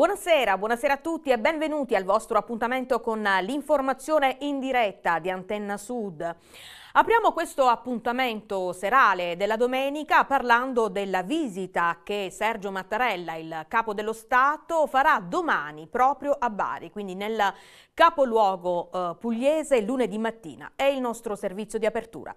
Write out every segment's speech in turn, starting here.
Buonasera, buonasera a tutti e benvenuti al vostro appuntamento con eh, l'informazione in diretta di Antenna Sud. Apriamo questo appuntamento serale della domenica parlando della visita che Sergio Mattarella, il capo dello Stato, farà domani proprio a Bari, quindi nel capoluogo eh, pugliese lunedì mattina. È il nostro servizio di apertura.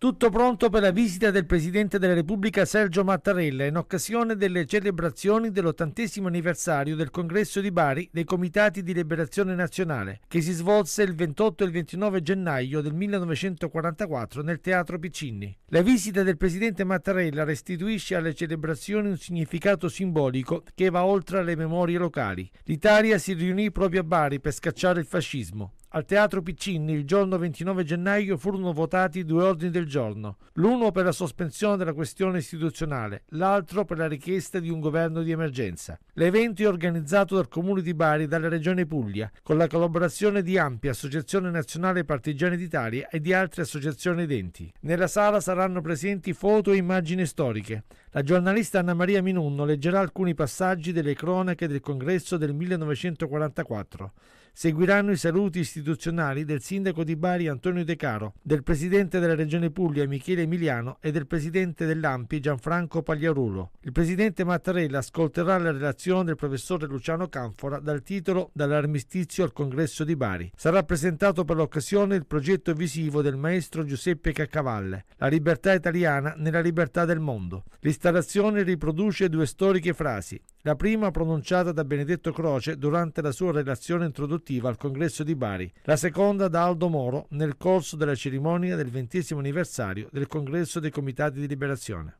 Tutto pronto per la visita del Presidente della Repubblica Sergio Mattarella in occasione delle celebrazioni dell'ottantesimo anniversario del congresso di Bari dei Comitati di Liberazione Nazionale, che si svolse il 28 e il 29 gennaio del 1944 nel Teatro Piccinni. La visita del Presidente Mattarella restituisce alle celebrazioni un significato simbolico che va oltre le memorie locali. L'Italia si riunì proprio a Bari per scacciare il fascismo. Al Teatro Piccinni il giorno 29 gennaio furono votati due ordini del giorno, l'uno per la sospensione della questione istituzionale, l'altro per la richiesta di un governo di emergenza. L'evento è organizzato dal Comune di Bari e dalla Regione Puglia, con la collaborazione di Ampia, Associazione Nazionale Partigiani d'Italia e di altre associazioni edenti. Nella sala saranno presenti foto e immagini storiche. La giornalista Anna Maria Minunno leggerà alcuni passaggi delle cronache del congresso del 1944. Seguiranno i saluti istituzionali del sindaco di Bari Antonio De Caro, del presidente della regione Puglia Michele Emiliano e del presidente dell'Ampi Gianfranco Pagliarulo. Il presidente Mattarella ascolterà la relazione del professore Luciano Canfora dal titolo Dall'armistizio al congresso di Bari. Sarà presentato per l'occasione il progetto visivo del maestro Giuseppe Caccavalle, La libertà italiana nella libertà del mondo. L'installazione riproduce due storiche frasi, la prima pronunciata da Benedetto Croce durante la sua relazione introduttiva introduttiva al congresso di Bari, la seconda da Aldo Moro nel corso della cerimonia del ventesimo anniversario del congresso dei comitati di liberazione.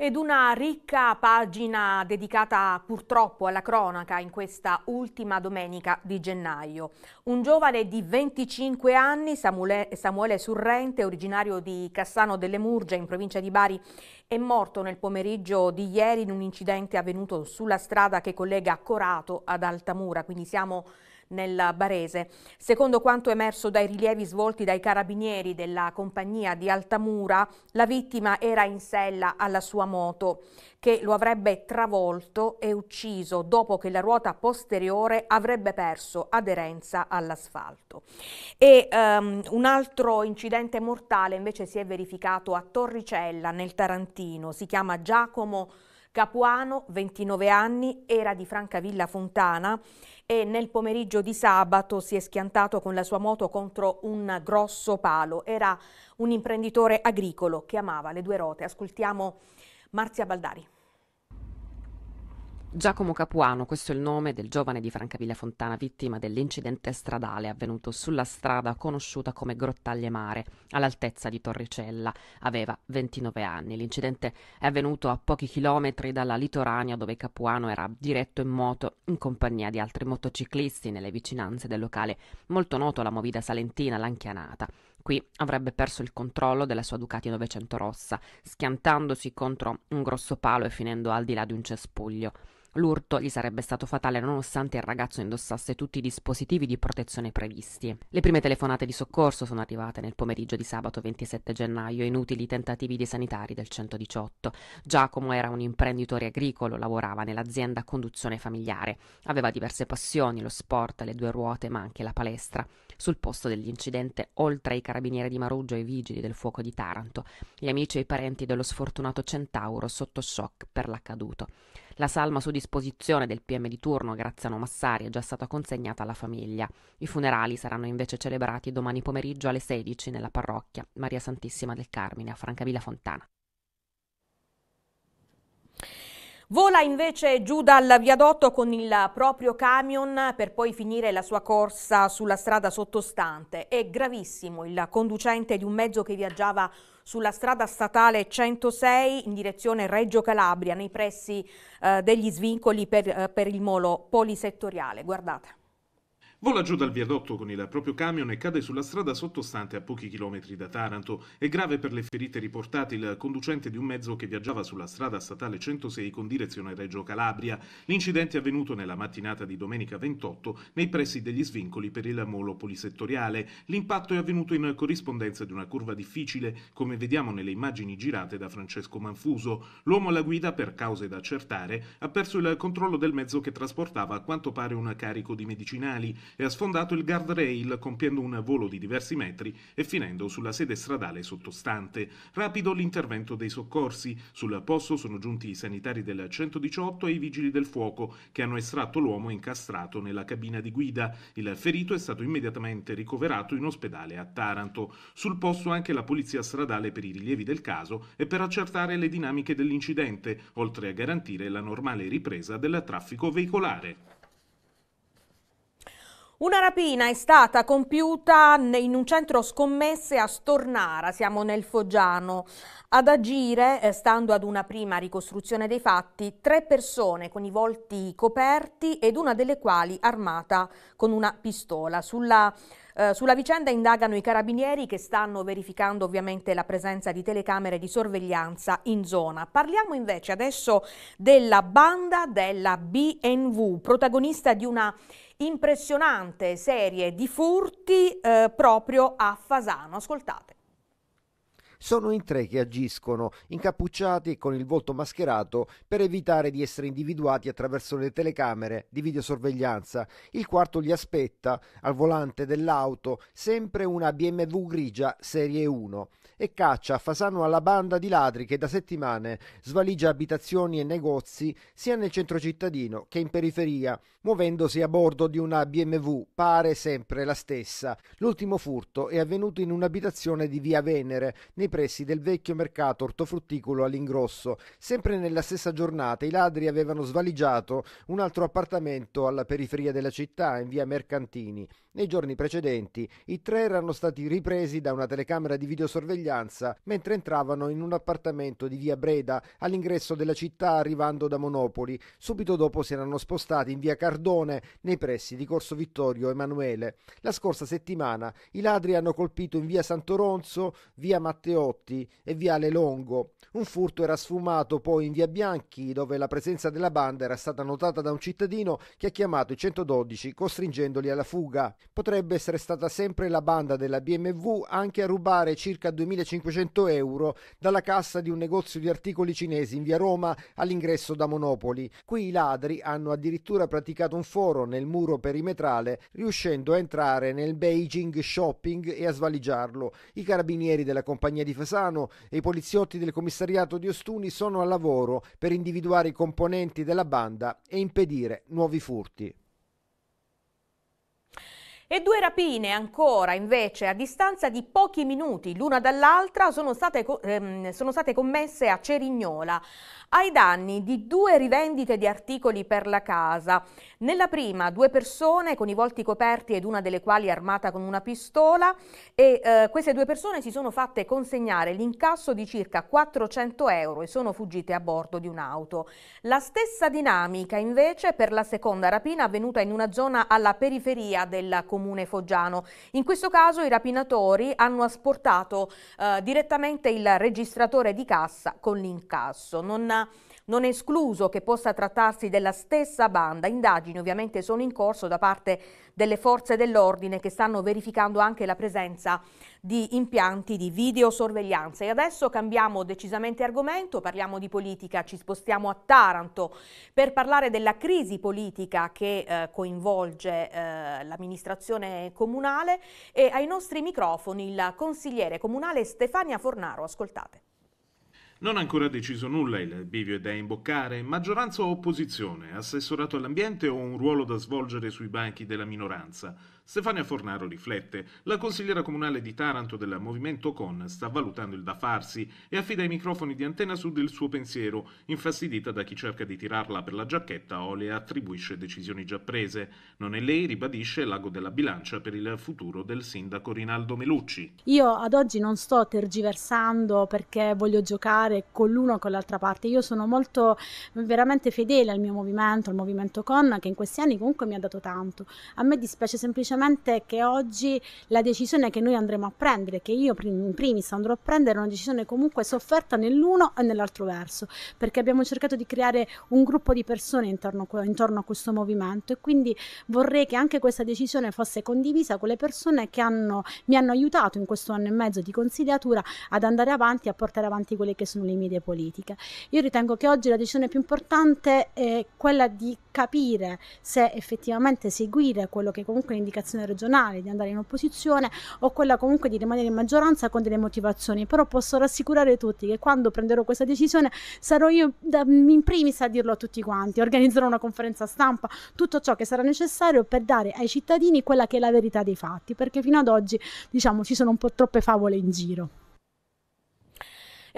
Ed una ricca pagina dedicata purtroppo alla cronaca in questa ultima domenica di gennaio. Un giovane di 25 anni, Samuele, Samuele Surrente, originario di Cassano delle Murge in provincia di Bari, è morto nel pomeriggio di ieri in un incidente avvenuto sulla strada che collega Corato ad Altamura. Quindi siamo nel Barese. Secondo quanto emerso dai rilievi svolti dai carabinieri della compagnia di Altamura, la vittima era in sella alla sua moto, che lo avrebbe travolto e ucciso dopo che la ruota posteriore avrebbe perso aderenza all'asfalto. E um, un altro incidente mortale invece si è verificato a Torricella, nel Tarantino. Si chiama Giacomo Capuano, 29 anni, era di Francavilla Fontana e nel pomeriggio di sabato si è schiantato con la sua moto contro un grosso palo. Era un imprenditore agricolo che amava le due rote. Ascoltiamo Marzia Baldari. Giacomo Capuano, questo è il nome del giovane di Francavilla Fontana, vittima dell'incidente stradale avvenuto sulla strada conosciuta come Grottaglie Mare, all'altezza di Torricella. Aveva 29 anni. L'incidente è avvenuto a pochi chilometri dalla litorania dove Capuano era diretto in moto in compagnia di altri motociclisti nelle vicinanze del locale molto noto alla movida salentina, l'Anchianata. Qui avrebbe perso il controllo della sua Ducati 900 rossa, schiantandosi contro un grosso palo e finendo al di là di un cespuglio. L'urto gli sarebbe stato fatale nonostante il ragazzo indossasse tutti i dispositivi di protezione previsti. Le prime telefonate di soccorso sono arrivate nel pomeriggio di sabato 27 gennaio, inutili tentativi dei sanitari del 118. Giacomo era un imprenditore agricolo, lavorava nell'azienda a conduzione familiare. Aveva diverse passioni, lo sport, le due ruote, ma anche la palestra. Sul posto dell'incidente, oltre ai carabinieri di Maruggio e ai vigili del fuoco di Taranto, gli amici e i parenti dello sfortunato centauro sotto shock per l'accaduto. La salma su disposizione del PM di turno Graziano Massari è già stata consegnata alla famiglia. I funerali saranno invece celebrati domani pomeriggio alle 16 nella parrocchia Maria Santissima del Carmine a Francavilla Fontana. Vola invece giù dal viadotto con il proprio camion per poi finire la sua corsa sulla strada sottostante. È gravissimo il conducente di un mezzo che viaggiava sulla strada statale 106 in direzione Reggio Calabria nei pressi eh, degli svincoli per, eh, per il molo polisettoriale. Guardate. Vola giù dal viadotto con il proprio camion e cade sulla strada sottostante a pochi chilometri da Taranto. È grave per le ferite riportate il conducente di un mezzo che viaggiava sulla strada statale 106 con direzione Reggio Calabria. L'incidente è avvenuto nella mattinata di domenica 28 nei pressi degli svincoli per il molo polisettoriale. L'impatto è avvenuto in corrispondenza di una curva difficile, come vediamo nelle immagini girate da Francesco Manfuso. L'uomo alla guida, per cause da accertare, ha perso il controllo del mezzo che trasportava a quanto pare un carico di medicinali e ha sfondato il guardrail compiendo un volo di diversi metri e finendo sulla sede stradale sottostante. Rapido l'intervento dei soccorsi. Sul posto sono giunti i sanitari del 118 e i vigili del fuoco che hanno estratto l'uomo incastrato nella cabina di guida. Il ferito è stato immediatamente ricoverato in ospedale a Taranto. Sul posto anche la polizia stradale per i rilievi del caso e per accertare le dinamiche dell'incidente, oltre a garantire la normale ripresa del traffico veicolare. Una rapina è stata compiuta in un centro scommesse a Stornara, siamo nel Foggiano. Ad agire, eh, stando ad una prima ricostruzione dei fatti, tre persone con i volti coperti ed una delle quali armata con una pistola. Sulla eh, sulla vicenda indagano i carabinieri che stanno verificando ovviamente la presenza di telecamere di sorveglianza in zona. Parliamo invece adesso della banda della BNV, protagonista di una impressionante serie di furti eh, proprio a Fasano. Ascoltate sono in tre che agiscono, incappucciati e con il volto mascherato per evitare di essere individuati attraverso le telecamere di videosorveglianza. Il quarto li aspetta, al volante dell'auto, sempre una BMW grigia serie 1 e caccia a Fasano alla banda di ladri che da settimane svaligia abitazioni e negozi sia nel centro cittadino che in periferia, muovendosi a bordo di una BMW, pare sempre la stessa. L'ultimo furto è avvenuto in un'abitazione di via Venere, nei nei pressi del vecchio mercato ortofrutticolo all'ingrosso. Sempre nella stessa giornata i ladri avevano svaligiato un altro appartamento alla periferia della città, in via Mercantini. Nei giorni precedenti i tre erano stati ripresi da una telecamera di videosorveglianza mentre entravano in un appartamento di via Breda all'ingresso della città arrivando da Monopoli. Subito dopo si erano spostati in via Cardone nei pressi di Corso Vittorio Emanuele. La scorsa settimana i ladri hanno colpito in via Santoronzo, via Matteotti e viale Longo. Un furto era sfumato poi in via Bianchi dove la presenza della banda era stata notata da un cittadino che ha chiamato i 112 costringendoli alla fuga potrebbe essere stata sempre la banda della BMW anche a rubare circa 2500 euro dalla cassa di un negozio di articoli cinesi in via Roma all'ingresso da Monopoli. Qui i ladri hanno addirittura praticato un foro nel muro perimetrale riuscendo a entrare nel Beijing Shopping e a svaligiarlo. I carabinieri della compagnia di Fasano e i poliziotti del commissariato di Ostuni sono al lavoro per individuare i componenti della banda e impedire nuovi furti. E due rapine ancora invece a distanza di pochi minuti l'una dall'altra sono state, ehm, sono state commesse a Cerignola ai danni di due rivendite di articoli per la casa. Nella prima due persone con i volti coperti ed una delle quali armata con una pistola e eh, queste due persone si sono fatte consegnare l'incasso di circa 400 euro e sono fuggite a bordo di un'auto. La stessa dinamica invece per la seconda rapina avvenuta in una zona alla periferia della comunità comune foggiano. In questo caso i rapinatori hanno asportato eh, direttamente il registratore di cassa con l'incasso. Non non è escluso che possa trattarsi della stessa banda. Indagini ovviamente sono in corso da parte delle forze dell'ordine che stanno verificando anche la presenza di impianti di videosorveglianza. E adesso cambiamo decisamente argomento, parliamo di politica, ci spostiamo a Taranto per parlare della crisi politica che eh, coinvolge eh, l'amministrazione comunale e ai nostri microfoni il consigliere comunale Stefania Fornaro. Ascoltate. Non ha ancora deciso nulla, il bivio è da imboccare, maggioranza o opposizione, assessorato all'ambiente o un ruolo da svolgere sui banchi della minoranza. Stefania Fornaro riflette. La consigliera comunale di Taranto del Movimento Con sta valutando il da farsi e affida ai microfoni di Antena Sud il suo pensiero, infastidita da chi cerca di tirarla per la giacchetta o le attribuisce decisioni già prese. Non è lei, ribadisce, l'ago della bilancia per il futuro del sindaco Rinaldo Melucci. Io ad oggi non sto tergiversando perché voglio giocare con l'uno o con l'altra parte. Io sono molto veramente fedele al mio movimento, al Movimento Con, che in questi anni comunque mi ha dato tanto. A me dispiace semplicemente semplicemente che oggi la decisione che noi andremo a prendere, che io in primis andrò a prendere, è una decisione comunque sofferta nell'uno e nell'altro verso, perché abbiamo cercato di creare un gruppo di persone intorno, intorno a questo movimento e quindi vorrei che anche questa decisione fosse condivisa con le persone che hanno, mi hanno aiutato in questo anno e mezzo di consigliatura ad andare avanti e a portare avanti quelle che sono le mie idee politiche. Io ritengo che oggi la decisione più importante è quella di capire se effettivamente seguire quello che comunque è l'indicazione elezioni regionali, di andare in opposizione o quella comunque di rimanere in maggioranza con delle motivazioni, però posso rassicurare tutti che quando prenderò questa decisione sarò io da, in primis a dirlo a tutti quanti, organizzerò una conferenza stampa, tutto ciò che sarà necessario per dare ai cittadini quella che è la verità dei fatti, perché fino ad oggi diciamo ci sono un po' troppe favole in giro.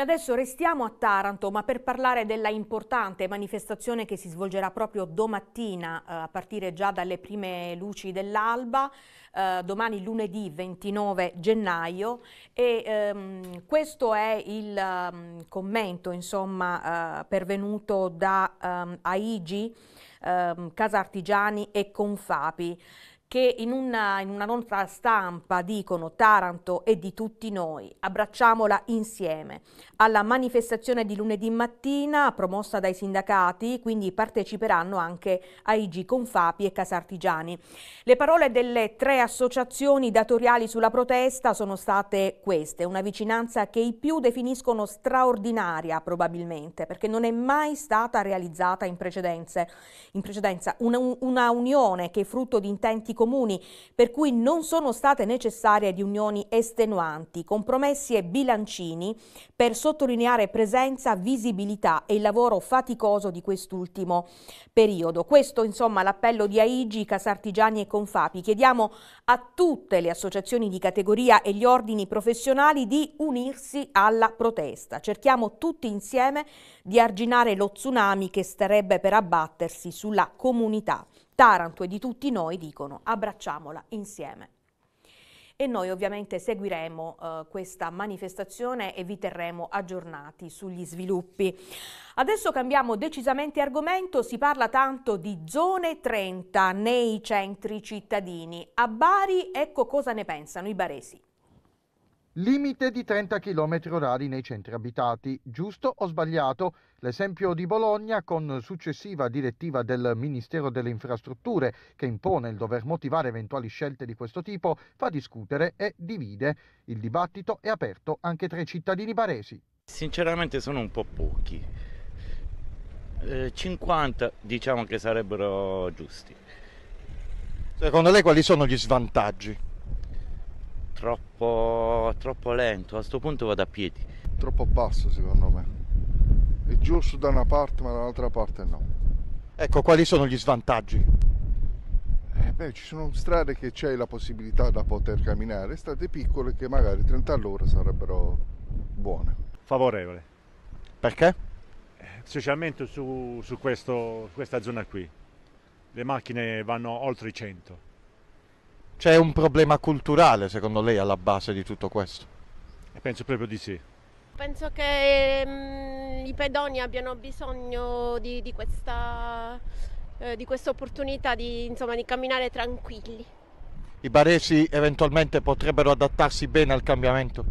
E adesso restiamo a Taranto, ma per parlare della importante manifestazione che si svolgerà proprio domattina, eh, a partire già dalle prime luci dell'alba, eh, domani lunedì 29 gennaio. E, ehm, questo è il um, commento insomma, eh, pervenuto da um, Aigi, ehm, Casa Artigiani e Confapi che in una, in una nota stampa dicono Taranto è di tutti noi, abbracciamola insieme. Alla manifestazione di lunedì mattina promossa dai sindacati, quindi parteciperanno anche AIG Confapi e Casartigiani. Le parole delle tre associazioni datoriali sulla protesta sono state queste, una vicinanza che i più definiscono straordinaria probabilmente, perché non è mai stata realizzata in, in precedenza. Una, una unione che è frutto di intenti comuni, per cui non sono state necessarie riunioni estenuanti, compromessi e bilancini per sottolineare presenza, visibilità e il lavoro faticoso di quest'ultimo periodo. Questo insomma l'appello di Aigi, Casartigiani e Confapi. Chiediamo a tutte le associazioni di categoria e gli ordini professionali di unirsi alla protesta. Cerchiamo tutti insieme di arginare lo tsunami che starebbe per abbattersi sulla comunità. Taranto e di tutti noi dicono abbracciamola insieme e noi ovviamente seguiremo eh, questa manifestazione e vi terremo aggiornati sugli sviluppi. Adesso cambiamo decisamente argomento, si parla tanto di zone 30 nei centri cittadini. A Bari ecco cosa ne pensano i baresi. Limite di 30 km orari nei centri abitati. Giusto o sbagliato? L'esempio di Bologna, con successiva direttiva del Ministero delle Infrastrutture, che impone il dover motivare eventuali scelte di questo tipo, fa discutere e divide. Il dibattito è aperto anche tra i cittadini baresi. Sinceramente sono un po' pochi. 50 eh, diciamo che sarebbero giusti. Secondo lei quali sono gli svantaggi? Troppo, troppo lento, a questo punto vado a piedi. Troppo basso secondo me. È giusto da una parte ma dall'altra parte no. Ecco, quali sono gli svantaggi? Eh beh, ci sono strade che c'è la possibilità da poter camminare, strade piccole che magari 30 all'ora sarebbero buone. Favorevole. Perché? Eh, specialmente su, su, questo, su questa zona qui. Le macchine vanno oltre i 100 c'è un problema culturale, secondo lei, alla base di tutto questo? Penso proprio di sì. Penso che mh, mm, i pedoni abbiano bisogno di, di questa eh, di questa opportunità di, insomma, di camminare tranquilli. I baresi eventualmente potrebbero adattarsi bene al cambiamento?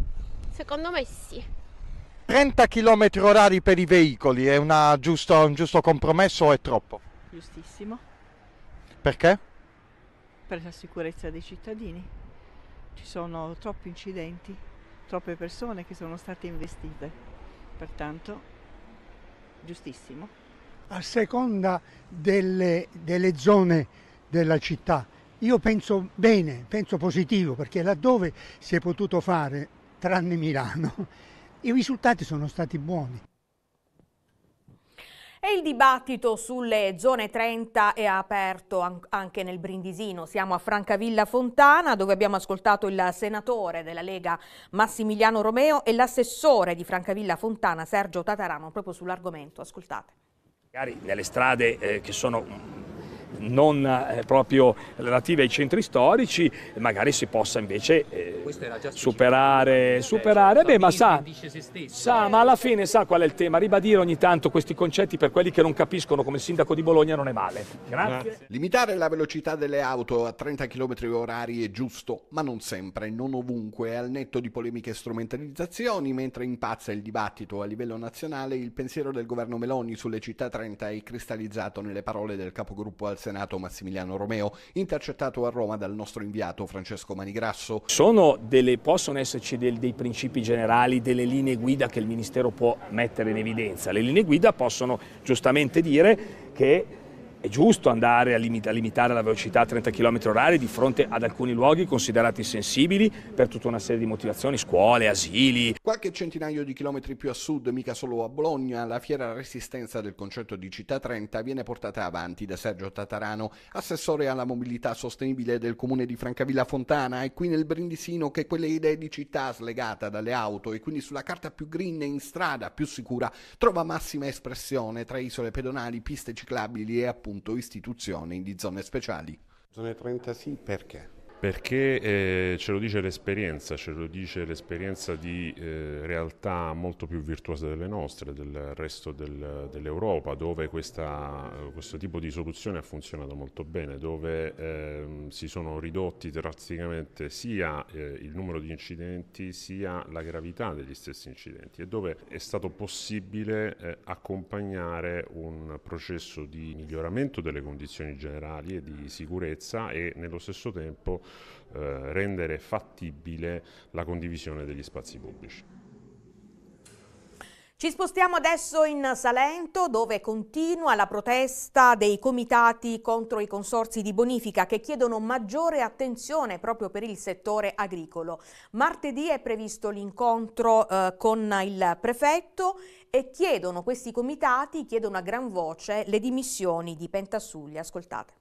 Secondo me sì. 30 km orari per i veicoli è giusto, un giusto compromesso o è troppo? Giustissimo. Perché? per la sicurezza dei cittadini. Ci sono troppi incidenti, troppe persone che sono state investite, pertanto giustissimo. A seconda delle, delle zone della città, io penso bene, penso positivo, perché laddove si è potuto fare, tranne Milano, i risultati sono stati buoni. E il dibattito sulle zone 30 è aperto anche nel Brindisino. Siamo a Francavilla Fontana dove abbiamo ascoltato il senatore della Lega Massimiliano Romeo e l'assessore di Francavilla Fontana Sergio Tatarano proprio sull'argomento. Ascoltate. Magari nelle strade eh, che sono non eh, proprio relative ai centri storici, magari si possa invece eh, superare, superare. Beh, ma sa, sa, eh. ma alla fine sa qual è il tema, ribadire ogni tanto questi concetti per quelli che non capiscono come sindaco di Bologna non è male. Grazie. Limitare la velocità delle auto a 30 km orari è giusto, ma non sempre, non ovunque, al netto di polemiche e strumentalizzazioni, mentre impazza il dibattito a livello nazionale, il pensiero del governo Meloni sulle città 30 è cristallizzato nelle parole del capogruppo al Senato Senato Massimiliano Romeo, intercettato a Roma dal nostro inviato Francesco Manigrasso. Delle, possono esserci del, dei principi generali, delle linee guida che il Ministero può mettere in evidenza. Le linee guida possono giustamente dire che è giusto andare a, limitare la velocità a 30 km orari di fronte ad alcuni luoghi considerati sensibili per tutta una serie di motivazioni, scuole, asili. Qualche centinaio di chilometri più a sud, mica solo a Bologna, la fiera resistenza del concetto di Città 30 viene portata avanti da Sergio Tatarano, assessore alla mobilità sostenibile del comune di Francavilla Fontana. È qui nel Brindisino che quelle idee di città slegata dalle auto e quindi sulla carta più green e in strada più sicura trova massima espressione tra isole pedonali, piste ciclabili e appunto appunto istituzioni di zone speciali. Zone 30 sì perché? Perché eh, ce lo dice l'esperienza, ce lo dice l'esperienza di eh, realtà molto più virtuose delle nostre, del resto del, dell'Europa, dove questa, questo tipo di soluzione ha funzionato molto bene, dove ehm, si sono ridotti drasticamente sia eh, il numero di incidenti sia la gravità degli stessi incidenti e dove è stato possibile eh, accompagnare un processo di miglioramento delle condizioni generali e di sicurezza e nello stesso tempo eh, rendere fattibile la condivisione degli spazi pubblici. Ci spostiamo adesso in Salento dove continua la protesta dei comitati contro i consorsi di bonifica che chiedono maggiore attenzione proprio per il settore agricolo. Martedì è previsto l'incontro eh, con il prefetto e chiedono questi comitati, chiedono a gran voce le dimissioni di Pentassulli. Ascoltate.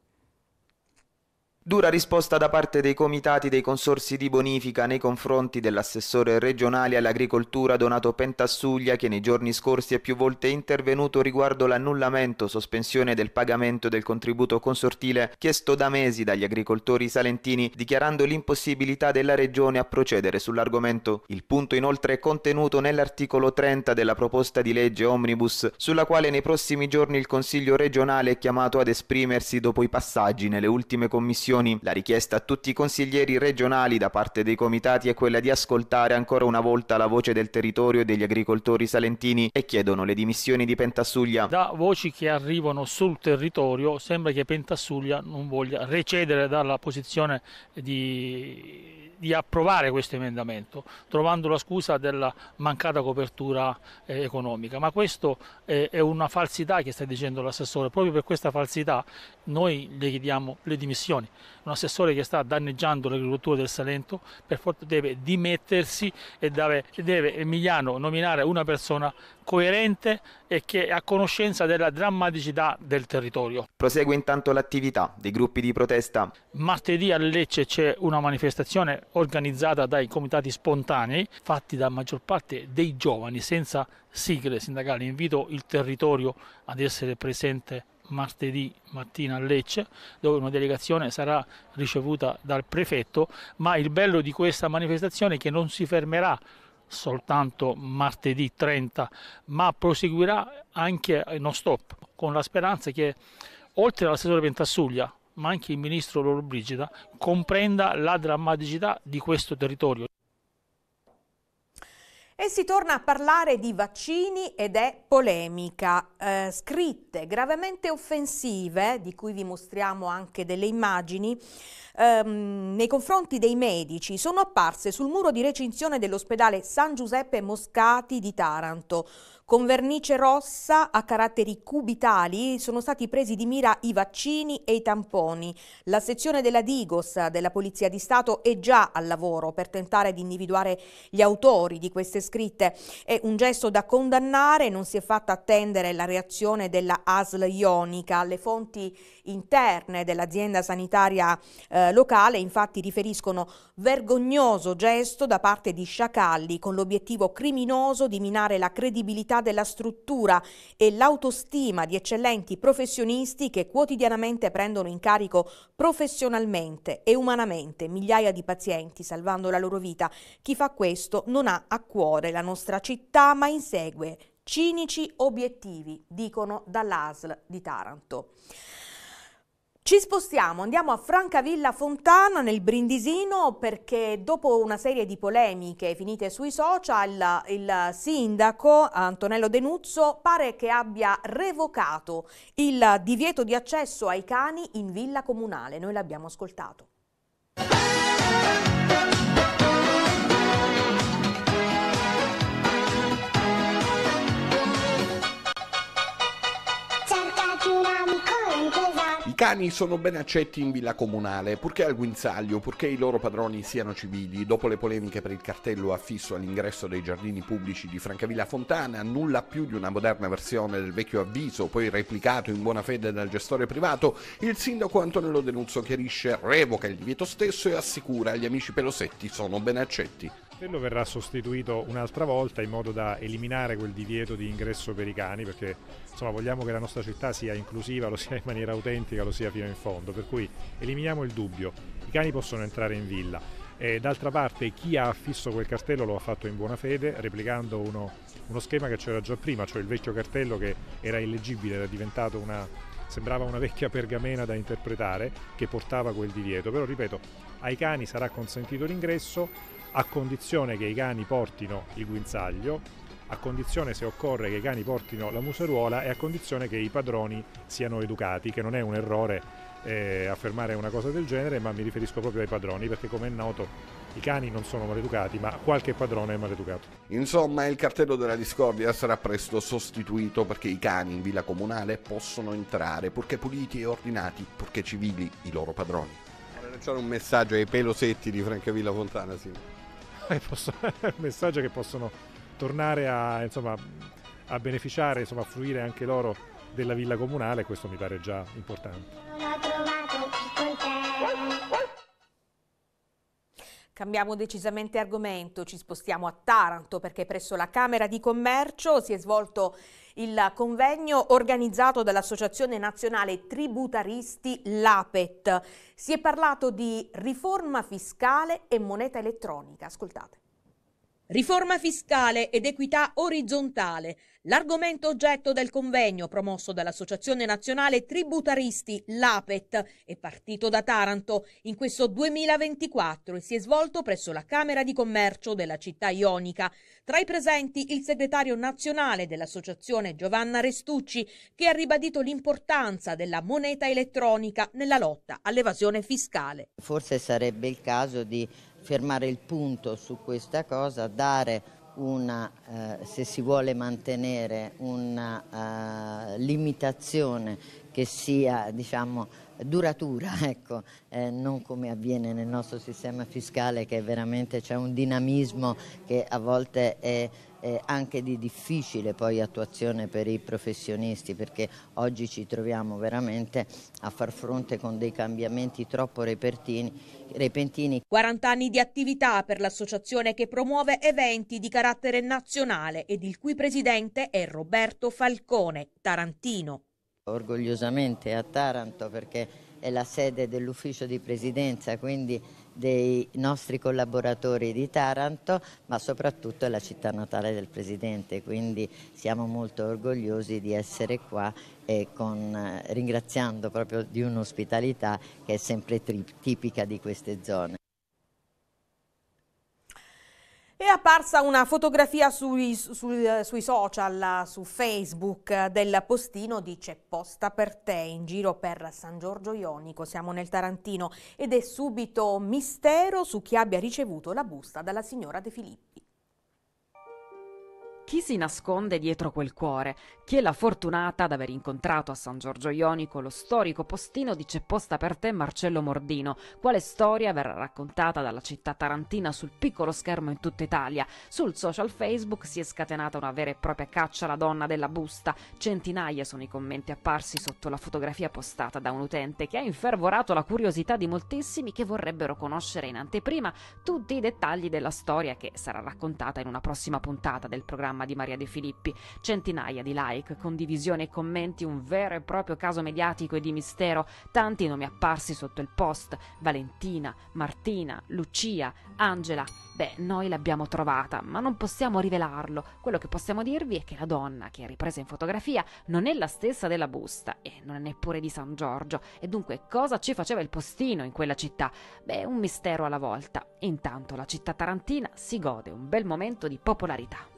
Dura risposta da parte dei comitati dei consorsi di bonifica nei confronti dell'assessore regionale all'agricoltura Donato Pentassuglia che nei giorni scorsi è più volte intervenuto riguardo l'annullamento sospensione del pagamento del contributo consortile chiesto da mesi dagli agricoltori salentini dichiarando l'impossibilità della regione a procedere sull'argomento. Il punto inoltre è contenuto nell'articolo 30 della proposta di legge Omnibus sulla quale nei prossimi giorni il Consiglio regionale è chiamato ad esprimersi dopo i passaggi nelle ultime commissioni elezioni. La richiesta a tutti i consiglieri regionali da parte dei comitati è quella di ascoltare ancora una volta la voce del territorio e degli agricoltori salentini e chiedono le dimissioni di Pentassuglia. Da voci che arrivano sul territorio sembra che Pentassuglia non voglia recedere dalla posizione di, di approvare questo emendamento, trovando la scusa della mancata copertura eh, economica. Ma questo eh, è una falsità che sta dicendo l'assessore. Proprio per questa falsità noi le chiediamo le dimissioni un assessore che sta danneggiando l'agricoltura del Salento per forza deve dimettersi e deve, deve Emiliano nominare una persona coerente e che è a conoscenza della drammaticità del territorio. Prosegue intanto l'attività dei gruppi di protesta. Martedì a Lecce c'è una manifestazione organizzata dai comitati spontanei fatti da maggior parte dei giovani senza sigle sindacali. Invito il territorio ad essere presente martedì mattina a Lecce, dove una delegazione sarà ricevuta dal prefetto, ma il bello di questa manifestazione è che non si fermerà soltanto martedì 30, ma proseguirà anche non stop, con la speranza che oltre all'assessore Pentassuglia, ma anche il ministro Loro Brigida, comprenda la drammaticità di questo territorio. E si torna a parlare di vaccini ed è polemica. Eh, scritte gravemente offensive, di cui vi mostriamo anche delle immagini, ehm, nei confronti dei medici sono apparse sul muro di recinzione dell'ospedale San Giuseppe Moscati di Taranto. Con vernice rossa a caratteri cubitali sono stati presi di mira i vaccini e i tamponi. La sezione della Digos della Polizia di Stato è già al lavoro per tentare di individuare gli autori di queste scritte scritte. È un gesto da condannare, non si è fatta attendere la reazione della ASL Ionica. Le fonti interne dell'azienda sanitaria eh, locale infatti riferiscono vergognoso gesto da parte di Sciacalli con l'obiettivo criminoso di minare la credibilità della struttura e l'autostima di eccellenti professionisti che quotidianamente prendono in carico professionalmente e umanamente migliaia di pazienti salvando la loro vita. Chi fa questo non ha a cuore cuore la nostra città, ma insegue cinici obiettivi, dicono dall'ASL di Taranto. Ci spostiamo, andiamo a Francavilla Fontana nel Brindisino perché dopo una serie di polemiche finite sui social il sindaco Antonello Denuzzo pare che abbia revocato il divieto di accesso ai cani in villa comunale. Noi l'abbiamo ascoltato. cani sono ben accetti in villa comunale, purché al guinzaglio, purché i loro padroni siano civili. Dopo le polemiche per il cartello affisso all'ingresso dei giardini pubblici di Francavilla Fontana, nulla più di una moderna versione del vecchio avviso, poi replicato in buona fede dal gestore privato, il sindaco Antonello Denuzzo chiarisce, revoca il divieto stesso e assicura agli amici pelosetti sono ben accetti. Castello verrà sostituito un'altra volta in modo da eliminare quel divieto di ingresso per i cani, perché insomma, vogliamo che la nostra città sia inclusiva, lo sia in maniera autentica, lo sia fino in fondo, per cui eliminiamo il dubbio, i cani possono entrare in villa. d'altra parte chi ha affisso quel cartello lo ha fatto in buona fede, replicando uno, uno schema che c'era già prima, cioè il vecchio cartello che era illeggibile, era diventato una, sembrava una vecchia pergamena da interpretare che portava quel divieto, però ripeto, ai cani sarà consentito l'ingresso, a condizione che i cani portino il guinzaglio, a condizione se occorre che i cani portino la museruola e a condizione che i padroni siano educati, che non è un errore eh, affermare una cosa del genere, ma mi riferisco proprio ai padroni perché come è noto i cani non sono maleducati, ma qualche padrone è maleducato. Insomma, il cartello della discordia sarà presto sostituito perché i cani in villa comunale possono entrare, purché puliti e ordinati, purché civili i loro padroni. Vorrei lanciare un messaggio ai pelosetti di Francavilla Fontana, sì. possono, un messaggio che possono tornare a, insomma, a beneficiare, insomma, a fruire anche loro della villa comunale, questo mi pare già importante. Cambiamo decisamente argomento, ci spostiamo a Taranto perché presso la Camera di Commercio si è svolto il convegno organizzato dall'Associazione Nazionale Tributaristi Lapet. Si è parlato di riforma fiscale e moneta elettronica. Ascoltate. Riforma fiscale ed equità orizzontale, l'argomento oggetto del convegno promosso dall'Associazione Nazionale Tributaristi, l'APET, è partito da Taranto in questo 2024 e si è svolto presso la Camera di Commercio della città ionica. Tra i presenti il segretario nazionale dell'Associazione Giovanna Restucci, che ha ribadito l'importanza della moneta elettronica nella lotta all'evasione fiscale. Forse sarebbe il caso di fermare il punto su questa cosa, dare una, eh, se si vuole mantenere una uh, limitazione che sia diciamo, duratura, ecco, eh, non come avviene nel nostro sistema fiscale che veramente c'è un dinamismo che a volte è eh, anche di difficile poi attuazione per i professionisti perché oggi ci troviamo veramente a far fronte con dei cambiamenti troppo repentini. 40 anni di attività per l'associazione che promuove eventi di carattere nazionale ed il cui presidente è Roberto Falcone, tarantino. Orgogliosamente a Taranto perché è la sede dell'ufficio di presidenza, quindi dei nostri collaboratori di Taranto, ma soprattutto è la città natale del Presidente, quindi siamo molto orgogliosi di essere qua e con, eh, ringraziando proprio di un'ospitalità che è sempre tipica di queste zone. È apparsa una fotografia sui, sui, sui, social, su Facebook, del postino dice posta per te in giro per San Giorgio Ionico, siamo nel Tarantino, ed è subito mistero su chi abbia ricevuto la busta dalla signora De Filippi. Chi si nasconde dietro quel cuore? Chi è la fortunata ad aver incontrato a San Giorgio Ionico lo storico postino di C'è posta per te Marcello Mordino? Quale storia verrà raccontata dalla città tarantina sul piccolo schermo in tutta Italia? Sul social Facebook si è scatenata una vera e propria caccia alla donna della busta. Centinaia sono i commenti apparsi sotto la fotografia postata da un utente che ha infervorato la curiosità di moltissimi che vorrebbero conoscere in anteprima tutti i dettagli della storia che sarà raccontata in una prossima puntata del programma mamma di Maria De Filippi, centinaia di like, condivisioni e commenti, un vero e proprio caso mediatico e di mistero, tanti nomi apparsi sotto il post, Valentina, Martina, Lucia, Angela. Beh, noi l'abbiamo trovata, ma non possiamo rivelarlo. Quello che possiamo dirvi è che la donna che è ripresa in fotografia non è la stessa della busta e non è neppure di San Giorgio. E dunque cosa ci faceva il postino in quella città? Beh, un mistero alla volta. Intanto la città tarantina si gode un bel momento di popolarità.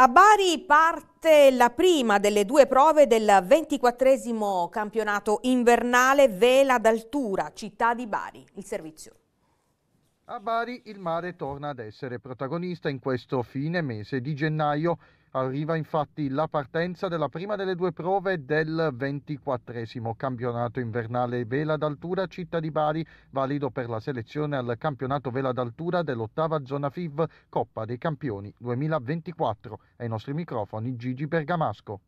A Bari parte la prima delle due prove del 24 campionato invernale Vela d'Altura, città di Bari. Il servizio. A Bari il mare torna ad essere protagonista in questo fine mese di gennaio. Arriva infatti la partenza della prima delle due prove del 24 campionato invernale vela d'altura Città di Bari, valido per la selezione al campionato vela d'altura dell'ottava zona FIV Coppa dei Campioni 2024. Ai nostri microfoni Gigi Bergamasco.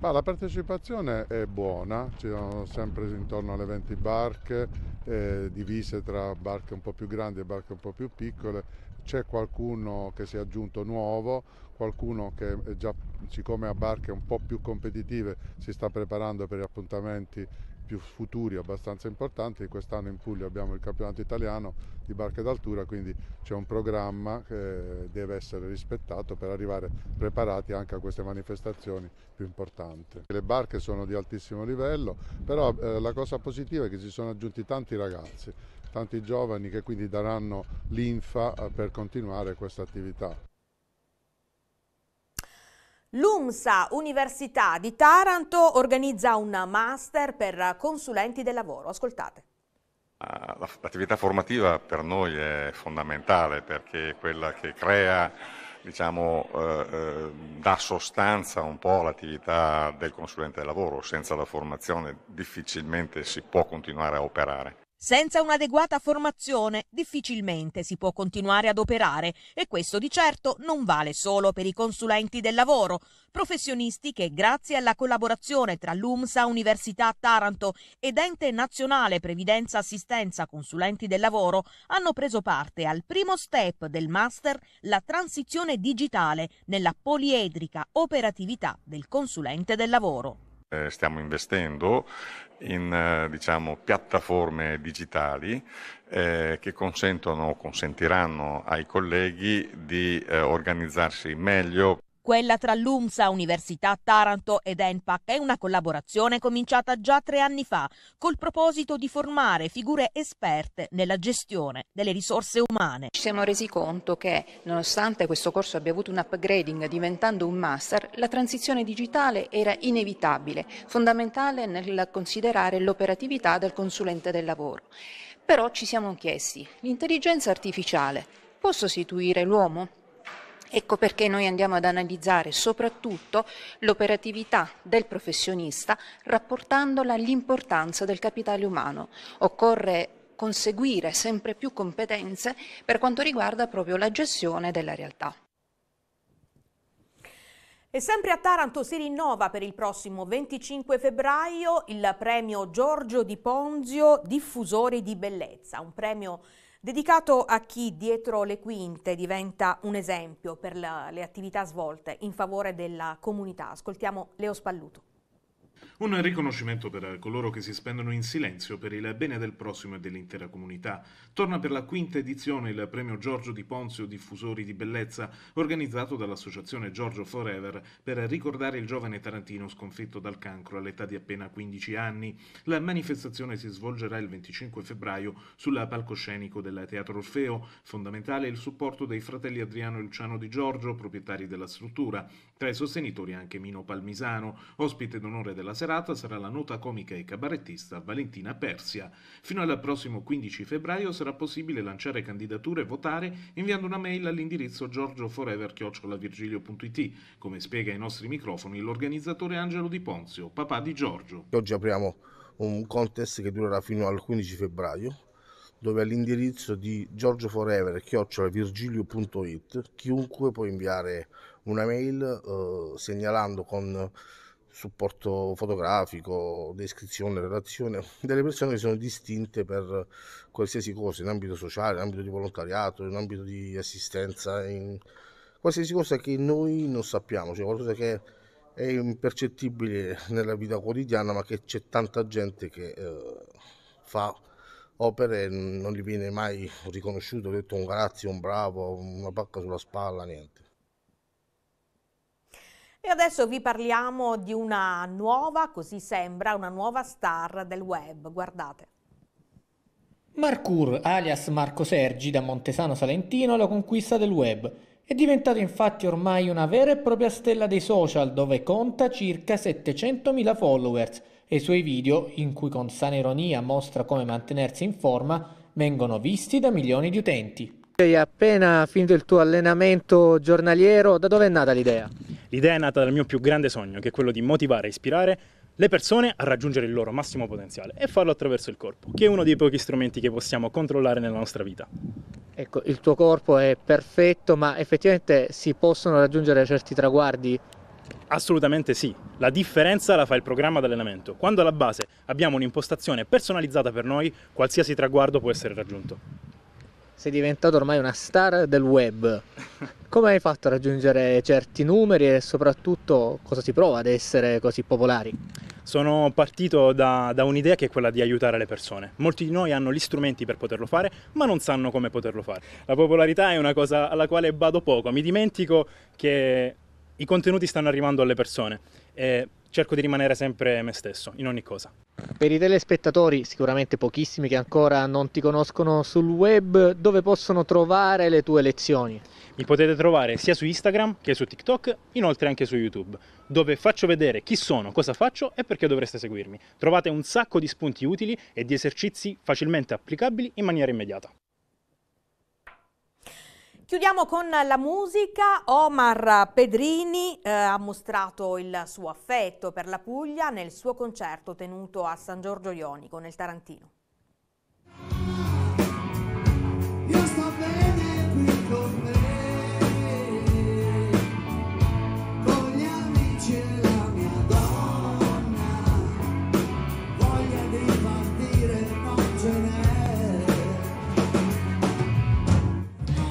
Ma la partecipazione è buona, ci sono sempre intorno alle 20 barche, eh, divise tra barche un po' più grandi e barche un po' più piccole, c'è qualcuno che si è aggiunto nuovo, qualcuno che già, siccome ha barche un po' più competitive, si sta preparando per appuntamenti più futuri abbastanza importanti. Quest'anno in Puglia abbiamo il campionato italiano di barche d'altura, quindi c'è un programma che deve essere rispettato per arrivare preparati anche a queste manifestazioni più importanti. Le barche sono di altissimo livello, però eh, la cosa positiva è che si sono aggiunti tanti ragazzi, tanti giovani che quindi daranno l'infa eh, per continuare questa attività. L'UMSA Università di Taranto organizza un master per consulenti del lavoro. Ascoltate. Ah, l'attività formativa per noi è fondamentale perché è quella che crea, diciamo, eh, eh, dà sostanza un po' all'attività del consulente del lavoro. Senza la formazione difficilmente si può continuare a operare. Senza un'adeguata formazione difficilmente si può continuare ad operare e questo di certo non vale solo per i consulenti del lavoro, professionisti che grazie alla collaborazione tra l'UMSA Università Taranto ed Ente Nazionale Previdenza Assistenza Consulenti del Lavoro hanno preso parte al primo step del master La transizione digitale nella poliedrica operatività del consulente del lavoro eh, stiamo investendo in eh, diciamo, piattaforme digitali eh, che consentono o consentiranno ai colleghi di eh, organizzarsi meglio. Quella tra l'UMSA, Università Taranto ed ENPAC è una collaborazione cominciata già tre anni fa col proposito di formare figure esperte nella gestione delle risorse umane. Ci siamo resi conto che, nonostante questo corso abbia avuto un upgrading diventando un master, la transizione digitale era inevitabile, fondamentale nel considerare l'operatività del consulente del lavoro. Però ci siamo chiesti, l'intelligenza artificiale può sostituire l'uomo? Ecco perché noi andiamo ad analizzare soprattutto l'operatività del professionista rapportandola all'importanza del capitale umano. Occorre conseguire sempre più competenze per quanto riguarda proprio la gestione della realtà. E sempre a Taranto si rinnova per il prossimo 25 febbraio il premio Giorgio Di Ponzio Diffusore di Bellezza, un premio dedicato a chi dietro le quinte diventa un esempio per la, le attività svolte in favore della comunità. Ascoltiamo Leo Spalluto. Un riconoscimento per coloro che si spendono in silenzio per il bene del prossimo e dell'intera comunità. Torna per la quinta edizione il premio Giorgio Di Ponzio Diffusori di Bellezza, organizzato dall'associazione Giorgio Forever per ricordare il giovane tarantino sconfitto dal cancro all'età di appena 15 anni. La manifestazione si svolgerà il 25 febbraio sul palcoscenico del Teatro Orfeo. Fondamentale il supporto dei fratelli Adriano e Luciano Di Giorgio, proprietari della struttura. Tra i sostenitori anche Mino Palmisano. Ospite d'onore della serata sarà la nota comica e cabarettista Valentina Persia. Fino al prossimo 15 febbraio sarà possibile lanciare candidature e votare inviando una mail all'indirizzo giorgioforever.it, come spiega ai nostri microfoni l'organizzatore Angelo Di Ponzio, papà di Giorgio. Oggi apriamo un contest che durerà fino al 15 febbraio dove all'indirizzo di giorgioforever.virgilio.it chiunque può inviare una mail eh, segnalando con supporto fotografico, descrizione, relazione, delle persone che sono distinte per qualsiasi cosa, in ambito sociale, in ambito di volontariato, in ambito di assistenza, in qualsiasi cosa che noi non sappiamo, cioè qualcosa che è impercettibile nella vita quotidiana, ma che c'è tanta gente che eh, fa opere non gli viene mai riconosciuto, detto un grazie, un bravo, una pacca sulla spalla, niente. E adesso vi parliamo di una nuova, così sembra, una nuova star del web, guardate. Marcur, alias Marco Sergi da Montesano Salentino, la conquista del web. È diventato infatti ormai una vera e propria stella dei social dove conta circa 700.000 followers, e i suoi video, in cui con sana ironia mostra come mantenersi in forma, vengono visti da milioni di utenti. Hai appena finito il tuo allenamento giornaliero, da dove è nata l'idea? L'idea è nata dal mio più grande sogno, che è quello di motivare e ispirare le persone a raggiungere il loro massimo potenziale e farlo attraverso il corpo, che è uno dei pochi strumenti che possiamo controllare nella nostra vita. Ecco, il tuo corpo è perfetto, ma effettivamente si possono raggiungere certi traguardi Assolutamente sì, la differenza la fa il programma d'allenamento. Quando alla base abbiamo un'impostazione personalizzata per noi, qualsiasi traguardo può essere raggiunto. Sei diventato ormai una star del web. Come hai fatto a raggiungere certi numeri e soprattutto cosa si prova ad essere così popolari? Sono partito da, da un'idea che è quella di aiutare le persone. Molti di noi hanno gli strumenti per poterlo fare, ma non sanno come poterlo fare. La popolarità è una cosa alla quale bado poco. Mi dimentico che i contenuti stanno arrivando alle persone e cerco di rimanere sempre me stesso in ogni cosa. Per i telespettatori, sicuramente pochissimi che ancora non ti conoscono sul web, dove possono trovare le tue lezioni? Mi potete trovare sia su Instagram che su TikTok, inoltre anche su YouTube, dove faccio vedere chi sono, cosa faccio e perché dovreste seguirmi. Trovate un sacco di spunti utili e di esercizi facilmente applicabili in maniera immediata. Chiudiamo con la musica. Omar Pedrini eh, ha mostrato il suo affetto per la Puglia nel suo concerto tenuto a San Giorgio Ionico nel Tarantino. Io sto bene qui con me.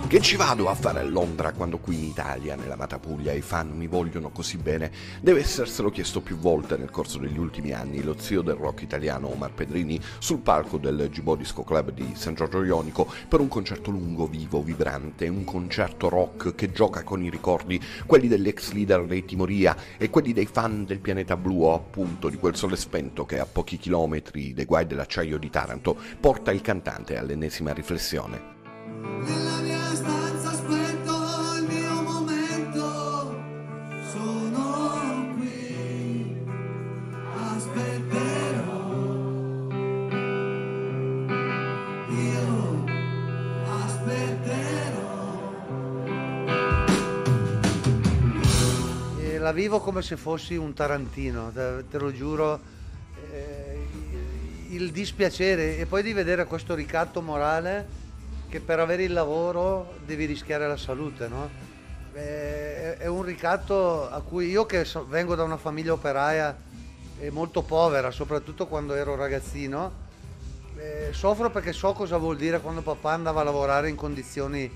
Che ci vado a fare a Londra quando qui in Italia, nella Puglia, i fan mi vogliono così bene? Deve esserselo chiesto più volte nel corso degli ultimi anni lo zio del rock italiano Omar Pedrini sul palco del Gibò Disco Club di San Giorgio Ionico per un concerto lungo, vivo, vibrante, un concerto rock che gioca con i ricordi, quelli dell'ex leader dei Timoria e quelli dei fan del pianeta blu o appunto di quel sole spento che a pochi chilometri dai guai dell'acciaio di Taranto porta il cantante all'ennesima riflessione. Nella mia Vivo come se fossi un Tarantino, te, te lo giuro, eh, il dispiacere e poi di vedere questo ricatto morale che per avere il lavoro devi rischiare la salute, no? eh, è un ricatto a cui io che so, vengo da una famiglia operaia e molto povera, soprattutto quando ero ragazzino, eh, soffro perché so cosa vuol dire quando papà andava a lavorare in condizioni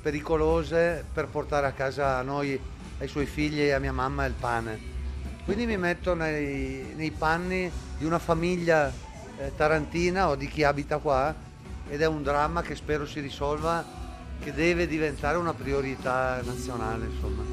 pericolose per portare a casa a noi ai suoi figli e a mia mamma il pane. Quindi mi metto nei, nei panni di una famiglia eh, tarantina o di chi abita qua ed è un dramma che spero si risolva, che deve diventare una priorità nazionale insomma.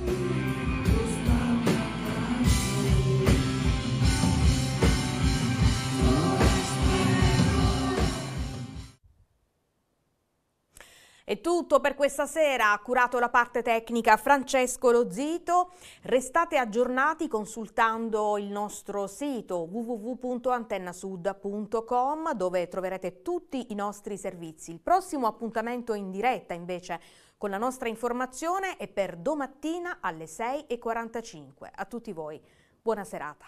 tutto per questa sera, ha curato la parte tecnica Francesco Lozito. Restate aggiornati consultando il nostro sito www.antennasud.com dove troverete tutti i nostri servizi. Il prossimo appuntamento in diretta invece con la nostra informazione è per domattina alle 6.45. A tutti voi, buona serata.